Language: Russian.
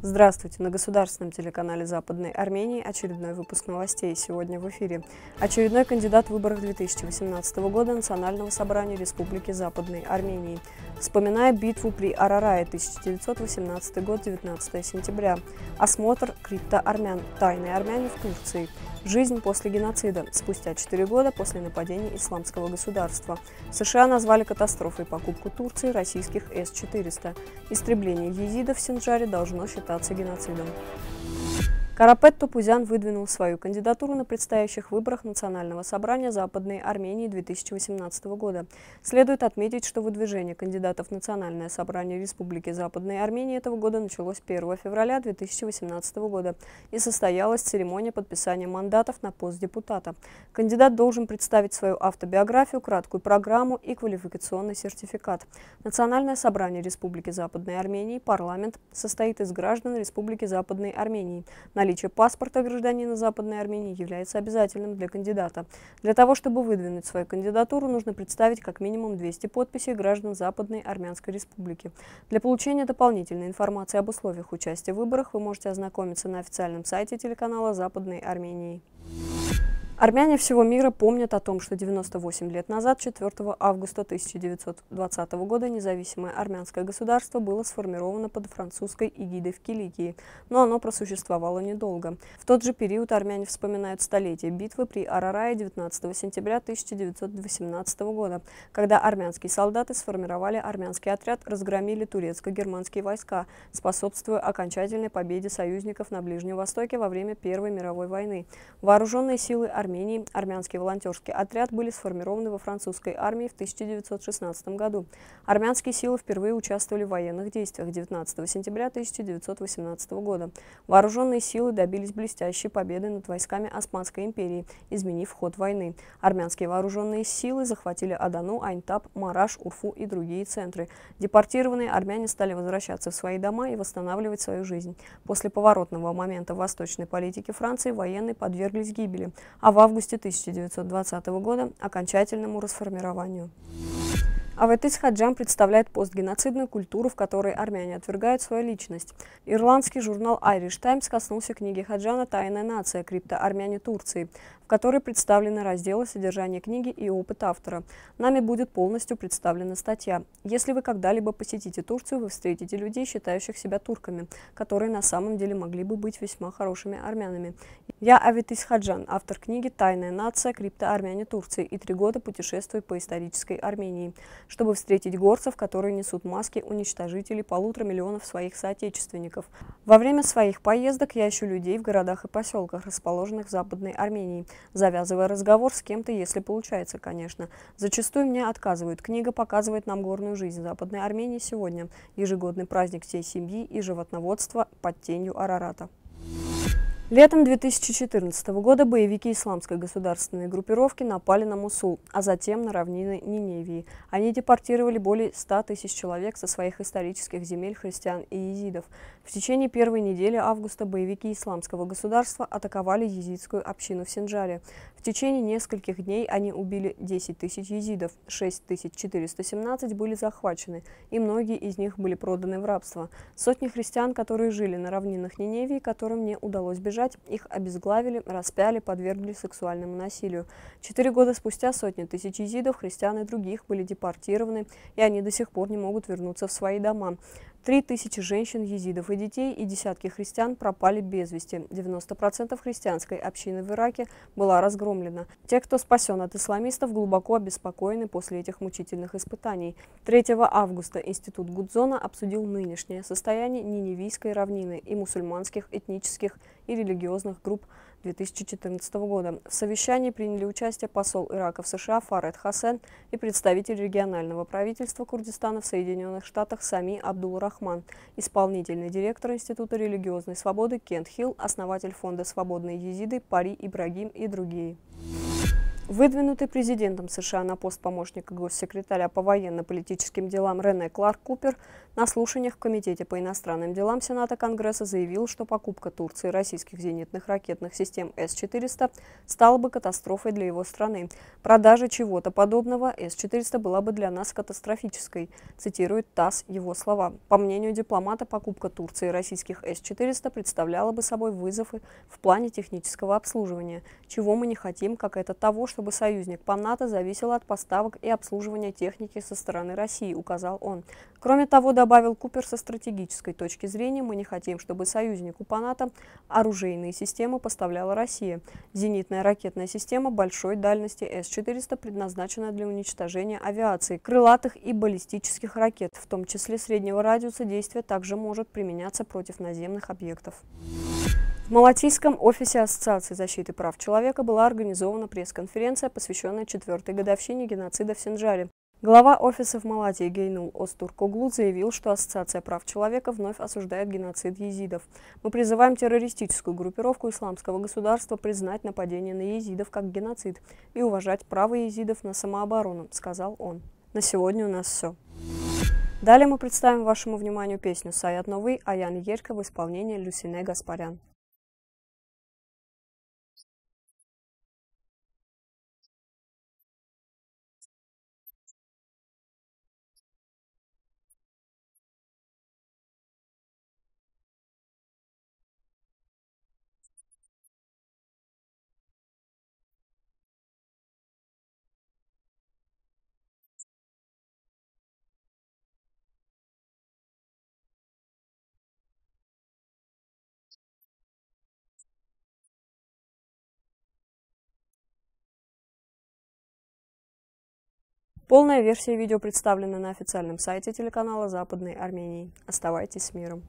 Здравствуйте! На государственном телеканале Западной Армении очередной выпуск новостей. Сегодня в эфире. Очередной кандидат в выборах 2018 года Национального собрания Республики Западной Армении. Вспоминая битву при Арарае 1918 год, 19 сентября. Осмотр криптоармян. Тайные армяне в Турции. Жизнь после геноцида. Спустя 4 года после нападения исламского государства. США назвали катастрофой покупку Турции российских С-400. Истребление езидов в Синджаре должно считаться геноцидом. Карапет Тупузян выдвинул свою кандидатуру на предстоящих выборах Национального собрания Западной Армении 2018 года. Следует отметить, что выдвижение кандидатов в Национальное собрание Республики Западной Армении этого года началось 1 февраля 2018 года и состоялась церемония подписания мандатов на пост депутата. Кандидат должен представить свою автобиографию, краткую программу и квалификационный сертификат. Национальное собрание Республики Западной Армении, парламент, состоит из граждан Республики Западной Армении. На Наличие паспорта гражданина Западной Армении является обязательным для кандидата. Для того, чтобы выдвинуть свою кандидатуру, нужно представить как минимум 200 подписей граждан Западной Армянской Республики. Для получения дополнительной информации об условиях участия в выборах вы можете ознакомиться на официальном сайте телеканала Западной Армении. Армяне всего мира помнят о том, что 98 лет назад, 4 августа 1920 года, независимое армянское государство было сформировано под французской эгидой в Киликии, но оно просуществовало недолго. В тот же период армяне вспоминают столетие битвы при Арарае 19 сентября 1918 года, когда армянские солдаты сформировали армянский отряд, разгромили турецко-германские войска, способствуя окончательной победе союзников на Ближнем Востоке во время Первой мировой войны. Вооруженные силы армян Армении армянский волонтерский отряд были сформированы во французской армии в 1916 году. Армянские силы впервые участвовали в военных действиях 19 сентября 1918 года. Вооруженные силы добились блестящей победы над войсками Османской империи, изменив ход войны. Армянские вооруженные силы захватили Адану, Айнтап, Мараш, Урфу и другие центры. Депортированные армяне стали возвращаться в свои дома и восстанавливать свою жизнь. После поворотного момента в восточной политике Франции военные подверглись гибели, а в августе 1920 года окончательному расформированию. Аветис Хаджам представляет постгеноцидную культуру, в которой армяне отвергают свою личность. Ирландский журнал Irish Times коснулся книги Хаджана «Тайная нация. Криптоармяне Турции», которой представлены разделы содержания книги и опыт автора. Нами будет полностью представлена статья. Если вы когда-либо посетите Турцию, вы встретите людей, считающих себя турками, которые на самом деле могли бы быть весьма хорошими армянами. Я Авитис Хаджан, автор книги «Тайная нация. Криптоармяне Турции» и три года путешествую по исторической Армении, чтобы встретить горцев, которые несут маски уничтожителей полутора миллионов своих соотечественников. Во время своих поездок я ищу людей в городах и поселках, расположенных в Западной Армении, завязывая разговор с кем-то, если получается, конечно. Зачастую мне отказывают. Книга показывает нам горную жизнь Западной Армении сегодня, ежегодный праздник всей семьи и животноводства под тенью Арарата. Летом 2014 года боевики исламской государственной группировки напали на Мусул, а затем на равнины Ниневии. Они депортировали более 100 тысяч человек со своих исторических земель христиан и езидов. В течение первой недели августа боевики исламского государства атаковали езидскую общину в Синджаре. В течение нескольких дней они убили 10 тысяч езидов, 6417 были захвачены, и многие из них были проданы в рабство. Сотни христиан, которые жили на равнинах Ниневии, которым не удалось бежать, сбежать, их обезглавили, распяли, подвергли сексуальному насилию. Четыре года спустя сотни тысяч изидов, христиан и других были депортированы, и они до сих пор не могут вернуться в свои дома. Три тысячи женщин, езидов и детей и десятки христиан пропали без вести. 90% христианской общины в Ираке была разгромлена. Те, кто спасен от исламистов, глубоко обеспокоены после этих мучительных испытаний. 3 августа Институт Гудзона обсудил нынешнее состояние Ниневийской равнины и мусульманских этнических и религиозных групп 2014 года. В совещании приняли участие посол Ирака в США Фаред Хасен и представитель регионального правительства Курдистана в Соединенных Штатах Сами Абдул Рахман, исполнительный директор Института религиозной свободы Кент Хилл, основатель фонда «Свободные езиды» Пари Ибрагим и другие. Выдвинутый президентом США на пост помощника госсекретаря по военно-политическим делам Рене Кларк Купер на слушаниях в Комитете по иностранным делам Сената Конгресса заявил, что покупка Турции российских зенитных ракетных систем С-400 стала бы катастрофой для его страны. Продажа чего-то подобного С-400 была бы для нас катастрофической, цитирует ТАСС его слова. По мнению дипломата, покупка Турции российских С-400 представляла бы собой вызовы в плане технического обслуживания, чего мы не хотим, как это того, что чтобы союзник по НАТО зависел от поставок и обслуживания техники со стороны России, указал он. Кроме того, добавил Купер со стратегической точки зрения, мы не хотим, чтобы союзнику по НАТО оружейные системы поставляла Россия. Зенитная ракетная система большой дальности С-400 предназначена для уничтожения авиации, крылатых и баллистических ракет, в том числе среднего радиуса действия также может применяться против наземных объектов. В Малатийском офисе Ассоциации защиты прав человека была организована пресс-конференция, посвященная четвертой годовщине геноцида в Синджаре. Глава офиса в Малатии Гейнул Остуркоглу заявил, что Ассоциация прав человека вновь осуждает геноцид езидов. «Мы призываем террористическую группировку исламского государства признать нападение на езидов как геноцид и уважать право езидов на самооборону», — сказал он. На сегодня у нас все. Далее мы представим вашему вниманию песню «Саят Новый» Аян Ешка в исполнении Люсине Гаспарян. Полная версия видео представлена на официальном сайте телеканала Западной Армении. Оставайтесь с миром!